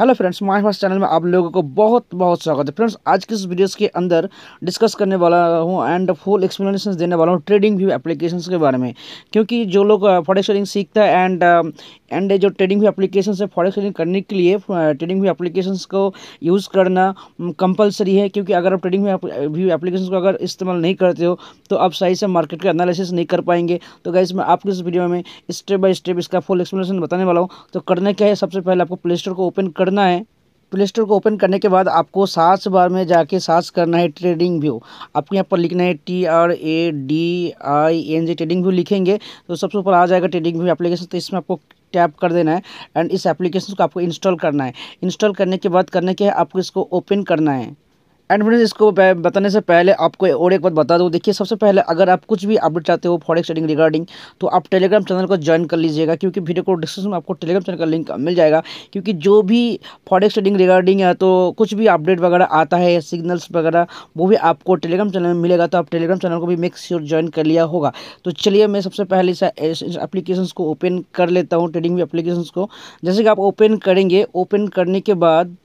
hello friends my first channel में आप लोगों को बहुत बहुत स्वागत है फ्रेंड्स आज के इस वीडियोस के अंदर डिस्कस करने वाला हूँ एंड फुल एक्सप्लेनेशन देने वाला हूँ ट्रेडिंग व्यू एप्लीकेशन के बारे में क्योंकि जो लोग फॉरेक्स uh, ट्रेडिंग सीखता है एंड एंड uh, जो ट्रेडिंग व्यू एप्लीकेशन है फॉरेक्स ट्रेडिंग करने के लिए ट्रेडिंग व्यू एप्लीकेशन को यूज़ करना कंपलसरी um, है क्योंकि अगर आप ट्रेडिंग व्यू एप्लीकेशन को अगर इस्तेमाल नहीं करते हो तो आप सही से मार्केट का एनालिसिस नहीं कर पाएंगे तो गाइज मैं आपके इस वीडियो में स्टेप बाई स्टेप इसका फुल एक्सप्लेनेशन बताने वाला हूँ तो करना क्या है सबसे पहले आपको प्ले स्टोर को ओपन कर करना है प्ले स्टोर को ओपन करने के बाद आपको सास बार में जाके सास करना है ट्रेडिंग व्यू आपको यहाँ पर लिखना है T R A D I N G trading view लिखेंगे तो सबसे ऊपर आ जाएगा ट्रेडिंग व्यू एप्लीकेशन तो इसमें आपको टैप कर देना है एंड इस एप्लीकेशन को आपको इंस्टॉल करना है इंस्टॉल करने के बाद करने के आपको इसको ओपन करना है एंड फ्रेंड्स इसको बताने से पहले आपको और एक बात बता दूँ देखिए सबसे पहले अगर आप कुछ भी अपडेट चाहते हो फॉरेक्स ट्रेडिंग रिगार्डिंग तो आप टेलीग्राम चैनल को ज्वाइन कर लीजिएगा क्योंकि वीडियो को डिस्क्रिप्शन में आपको टेलीग्राम चैनल का लिंक मिल जाएगा क्योंकि जो भी फॉरेक्स ट्रेडिंग रिगार्डिंग है तो कुछ भी अपडेट वगैरह आता है सिग्नल्स वगैरह वो भी आपको टेलीग्राम चैनल में मिलेगा तो आप टेलीग्राम चैनल को भी मेक श्योर ज्वाइन कर लिया होगा तो चलिए मैं सबसे पहले इस एप्लीकेशन को ओपन कर लेता हूँ ट्रेडिंग भी एप्लीकेशन को जैसे कि आप ओपन करेंगे ओपन करने के बाद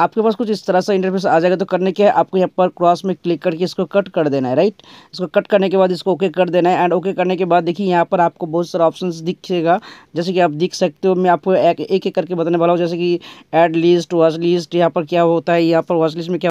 आपके पास कुछ इस तरह से इंटरफेस आ जाएगा तो करने के आपको यहाँ पर क्रॉस में क्लिक करके इसको कट कर देना है राइट इसको कट करने के बाद इसको ओके कर देना है एंड ओके करने के बाद देखिए यहाँ पर आपको बहुत सारा ऑप्शन दिखेगा जैसे कि आप दिख सकते हो मैं आपको एक एक करके बताने वाला हूँ जैसे कि एड लिस्ट वॉच लिस्ट यहाँ पर क्या होता है यहाँ पर वॉच लिस्ट में क्या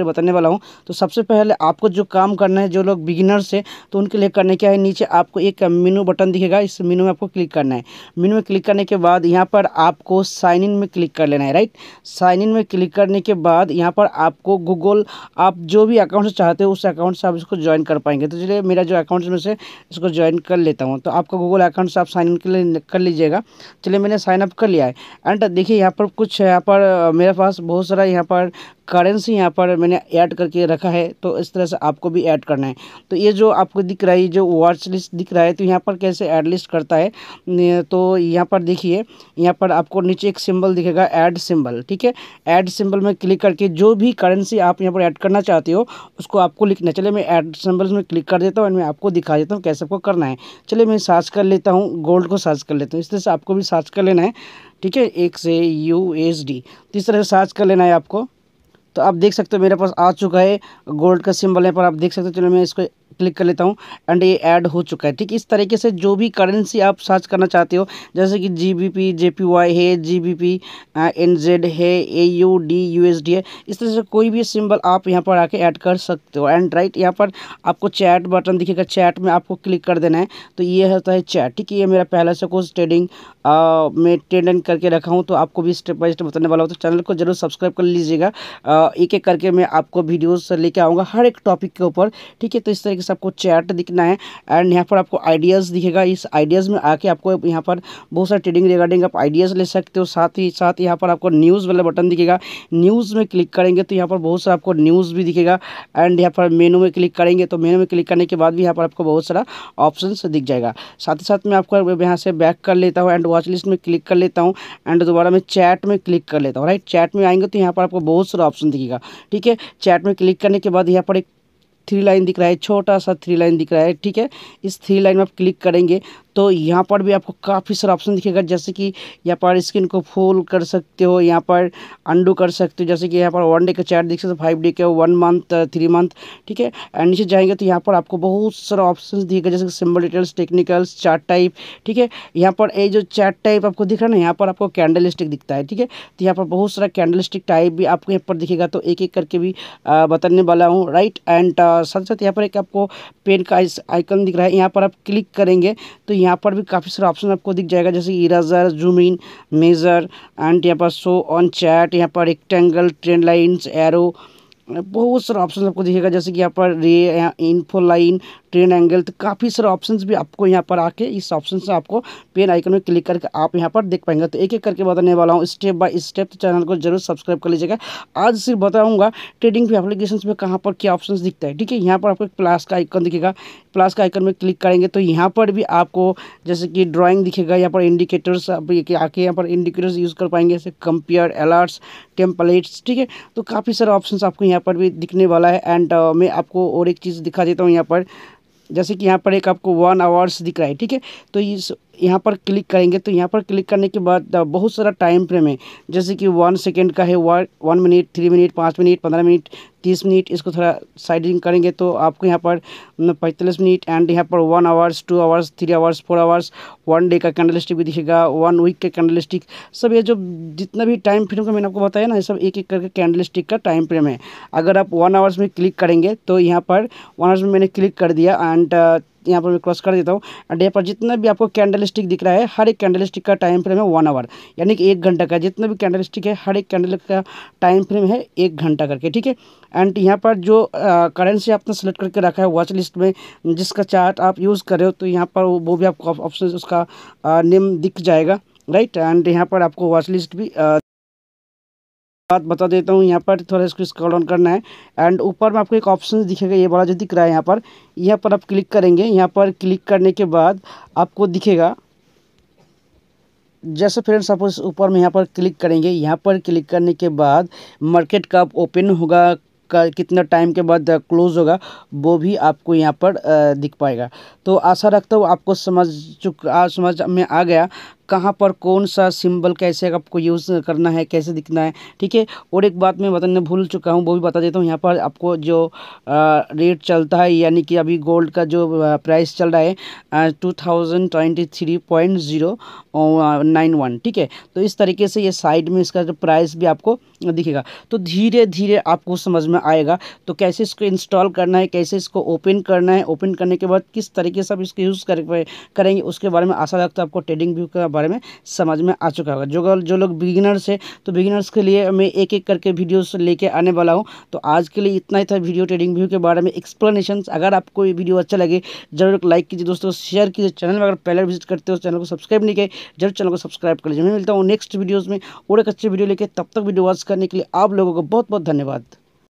बताने वाला हूँ तो सबसे पहले आपको जो काम करना है जो लोग बिगिनर्स से तो उनके लिए करने क्या है नीचे आपको एक मीनू बटन दिखेगा इस मीनू में आपको क्लिक करना है मीनू में क्लिक करने के बाद यहाँ पर आपको साइन इन में क्लिक कर लेना है राइट साइन इन में क्लिक करने के बाद यहाँ पर आपको गूगल आप जो भी अकाउंट से चाहते हो उस अकाउंट से आप इसको ज्वाइन कर पाएंगे तो चलिए मेरा जो अकाउंट में से इसको ज्वाइन कर लेता हूँ तो आपका गूगल अकाउंट से आप साइन इन के लिए कर लीजिएगा चलिए मैंने साइनअप कर लिया है एंड देखिए यहाँ पर कुछ यहाँ पर मेरे पास बहुत सारा यहाँ पर करेंसी यहाँ पर मैंने ऐड करके रखा है तो इस तरह से आपको भी ऐड करना है तो ये जो आपको दिख रहा है जो वॉच लिस्ट दिख रहा है तो यहाँ पर कैसे ऐड लिस्ट करता है तो यहाँ पर देखिए यहाँ पर आपको नीचे एक सिंबल दिखेगा ऐड सिंबल ठीक है ऐड सिंबल में क्लिक करके जो भी करेंसी आप यहाँ पर ऐड करना चाहते हो उसको आपको लिखना चलिए मैं ऐड सिंबल में क्लिक कर देता हूँ मैं आपको दिखा देता हूँ कैसे आपको करना है चलिए मैं सर्च कर लेता हूँ गोल्ड को सर्च कर लेता हूँ इस तरह से आपको भी सर्च कर लेना है ठीक है एक से यू एस डी तो इस तरह से सर्च कर लेना है आपको तो आप देख सकते हो मेरे पास आ चुका है गोल्ड का सिंबल है पर आप देख सकते हो चलो मैं इसको क्लिक कर लेता हूँ एंड ये ऐड हो चुका है ठीक इस तरीके से जो भी करेंसी आप सर्च करना चाहते हो जैसे कि G B P J P Y है G B P N Z D A U D U S D है इस तरह से कोई भी सिंबल आप यहाँ पर आके ऐड कर सकते हो एंड राइट यहाँ पर आपको चैट बटन दिखेगा चैट में आपको क्लिक कर देना है तो ये होता है चैट ठीक है ये मेरा पहले से कुछ ट्रेडिंग मैं ट्रेडिंग करके रखा हूँ तो आपको भी स्टेप बाई स्टेप बताने वाला हूँ तो चैनल को जरूर सब्सक्राइब कर लीजिएगा एक एक करके मैं आपको वीडियोज़ लेके आऊँगा हर एक टॉपिक के ऊपर ठीक है तो इस तरीके से आपको चैट दिखना है एंड यहाँ पर आपको आइडियाज़ दिखेगा इस आइडियाज़ में आके आपको यहाँ पर बहुत सारे ट्रेडिंग रिगार्डिंग आप आइडियाज़ ले सकते हो साथ ही साथ यहाँ पर आपको न्यूज़ वाला बटन दिखेगा न्यूज़ में क्लिक करेंगे तो यहाँ पर बहुत सारा आपको न्यूज़ भी दिखेगा एंड यहाँ पर मेनू में क्लिक करेंगे तो मेनू में क्लिक करने के बाद भी यहाँ पर आपको बहुत सारा ऑप्शन दिख जाएगा साथ ही साथ मैं आपको यहाँ से बैक कर लेता हूँ एंड वॉच लिस्ट में क्लिक कर लेता हूँ एंड दोबारा मैं चैट में क्लिक कर लेता हूँ राइट चैट में आएंगे तो यहाँ पर आपको बहुत सारा ऑप्शन दिखेगा ठीक है चैट में क्लिक करने के बाद यहाँ पर एक थ्री लाइन दिख रहा है छोटा सा थ्री लाइन दिख रहा है ठीक है इस थ्री लाइन में आप क्लिक करेंगे तो यहाँ पर भी आपको काफ़ी सारा ऑप्शन दिखेगा जैसे कि यहाँ पर स्किन को फुल कर सकते हो यहाँ पर अंडू कर सकते हो जैसे कि यहाँ पर वन डे का चार्ट देख सकते हो फाइव डे का वन मंथ थ्री मंथ ठीक है एंड नीचे जाएंगे तो यहाँ पर आपको बहुत सारा ऑप्शन दिखेगा जैसे कि symbol details technicals chart type ठीक है यहाँ पर ये जो चार्ट टाइप आपको दिख रहा है ना यहाँ पर आपको कैंडल स्टिक दिखता है ठीक है तो यहाँ पर बहुत सारा कैंडल स्टिक टाइप भी आपको यहाँ पर दिखेगा तो एक एक करके भी बताने वाला हूँ राइट एंड साथ साथ यहाँ पर एक आपको पेन का आइकन दिख रहा है यहाँ पर आप क्लिक करेंगे तो यहाँ पर भी काफ़ी सारा ऑप्शन आपको दिख जाएगा जैसे eraser zoom in measure and यहाँ पर शो ऑन चैट यहाँ पर रेक्टेंगल ट्रेंड लाइन्स एरो बहुत सारा ऑप्शन आपको दिखेगा जैसे कि यहाँ पर रे इन्फो लाइन ट्रेन एंगल तो काफ़ी सारे ऑप्शन भी आपको यहाँ पर आके इस ऑप्शन से आपको पेन आइकन में क्लिक करके आप यहाँ पर देख पाएंगे तो एक एक करके बताने वाला हूँ स्टेप बाय स्टेप तो चैनल को जरूर सब्सक्राइब कर लीजिएगा आज सिर्फ बताऊँगा ट्रेडिंग पे एप्लीकेशन में कहाँ पर क्या ऑप्शन दिखता है ठीक है यहाँ पर आपको प्लास का आइकन दिखेगा प्लास का आइकन में क्लिक करेंगे तो यहाँ पर भी आपको जैसे कि ड्राइंग दिखेगा यहाँ पर इंडिकेटर्स आप आके यहाँ पर इंडिकेटर्स यूज़ कर पाएंगे जैसे कंपेयर अलर्ट्स टेम्पलेट्स ठीक है तो काफ़ी सारे ऑप्शन आपको यहाँ पर भी दिखने वाला है एंड uh, मैं आपको और एक चीज़ दिखा देता हूँ यहाँ पर जैसे कि यहाँ पर एक आपको वन आवर्स दिख रहा है ठीक है तो इस यहाँ पर क्लिक करेंगे तो यहाँ पर क्लिक करने के बाद बहुत सारा टाइम फ्रेम है जैसे कि वन सेकेंड का है वन मिनट थ्री मिनट पाँच मिनट पंद्रह मिनट तीस मिनट इसको थोड़ा साइडिंग करेंगे तो आपको यहाँ पर पैंतालीस मिनट एंड यहाँ पर one hours two hours three hours four hours one day का कैंडल स्टिक भी दिखेगा वन वीक का कैंडल स्टिक सब ये जो जितना भी टाइम फ्रेम का मैंने आपको बताया ना ये सब एक एक करके कैंडल स्टिक का टाइम फ्रेम है अगर आप वन आवर्स में क्लिक करेंगे तो यहाँ पर वन आवर्स में मैंने क्लिक कर दिया एंड यहाँ पर मैं क्रॉस कर देता हूँ एंड यहाँ पर जितना भी आपको कैंडल स्टिक दिख रहा है हर एक कैंडल स्टिक का टाइम फ्रेम है वन आवर यानी कि एक घंटा का जितना भी कैंडल स्टिक है हर एक कैंडल का टाइम फ्रेम है एक घंटा करके ठीक है एंड यहाँ पर जो करेंसी आपने सेलेक्ट करके रखा है वॉच लिस्ट में जिसका चार्ट आप यूज़ कर रहे हो तो यहाँ पर वो भी आपको ऑप्शन उसका नेम दिख जाएगा राइट एंड यहाँ पर आपको वॉच लिस्ट भी बात बता देता हूँ यहाँ पर थोड़ा इसको स्क्रॉल डाउन करना है एंड ऊपर में आपको एक ऑप्शन दिखेगा ये बड़ा जो दिख रहा है यहाँ पर यहाँ पर आप क्लिक करेंगे यहाँ पर क्लिक करने के बाद आपको दिखेगा जैसे फ्रेंड्स आप उस ऊपर में यहाँ पर क्लिक करेंगे यहाँ पर क्लिक करने के बाद मार्केट कब ओपन होगा का कितना टाइम के बाद क्लोज uh, होगा वो भी आपको यहाँ पर uh, दिख पाएगा तो आशा रखता हूँ आपको समझ चुका समझ में आ गया कहाँ पर कौन सा सिंबल कैसे आपको यूज़ करना है कैसे दिखना है ठीक है और एक बात मैं बताने भूल चुका हूँ वो भी बता देता हूँ यहाँ पर आपको जो रेट चलता है यानी कि अभी गोल्ड का जो प्राइस चल रहा है two thousand twenty three point zero nine one ठीक है तो इस तरीके से ये साइड में इसका जो प्राइस भी आपको दिखेगा तो धीरे धीरे आपको समझ में आएगा तो कैसे इसको इंस्टॉल करना है कैसे इसको ओपन करना है ओपन करने के बाद किस तरीके से आप इसको यूज़ करेंगे उसके बारे में आशा रखता है आपको ट्रेडिंग व्यू का बारे में समझ में आ चुका होगा जो जो लोग बिगिनर्स है तो बिगिनर्स के लिए मैं एक एक करके वीडियोस लेके आने वाला हूँ तो आज के लिए इतना ही था वीडियो ट्रेडिंग व्यू के बारे में एक्सप्लेनेशन अगर आपको ये वीडियो अच्छा लगे जरूर लाइक कीजिए दोस्तों शेयर कीजिए चैनल में अगर पहले विजिट करते हो चैनल को सब्सक्राइब नहीं किए जरूर चैनल को सब्सक्राइब कर लीजिए मैं मिलता हूँ नेक्स्ट वीडियोज़ में और एक अच्छी वीडियो लेके तब तक वीडियो वॉच करने के लिए आप लोगों को बहुत बहुत धन्यवाद